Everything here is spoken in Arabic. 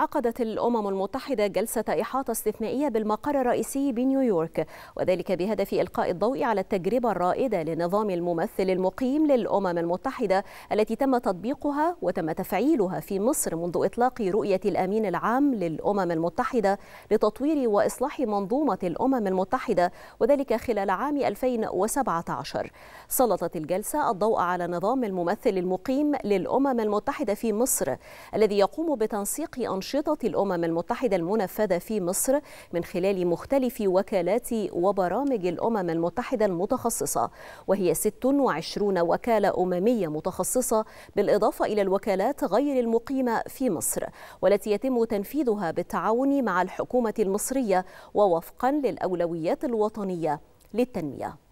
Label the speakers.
Speaker 1: عقدت الأمم المتحدة جلسة إحاطة استثنائية بالمقر الرئيسي بنيويورك وذلك بهدف إلقاء الضوء على التجربة الرائدة لنظام الممثل المقيم للأمم المتحدة التي تم تطبيقها وتم تفعيلها في مصر منذ إطلاق رؤية الأمين العام للأمم المتحدة لتطوير وإصلاح منظومة الأمم المتحدة وذلك خلال عام 2017 سلطت الجلسة الضوء على نظام الممثل المقيم للأمم المتحدة في مصر الذي يقوم بتنسيق أنشطة أنشطة الأمم المتحدة المنفذة في مصر من خلال مختلف وكالات وبرامج الأمم المتحدة المتخصصة وهي 26 وكالة أممية متخصصة بالإضافة إلى الوكالات غير المقيمة في مصر والتي يتم تنفيذها بالتعاون مع الحكومة المصرية ووفقا للأولويات الوطنية للتنمية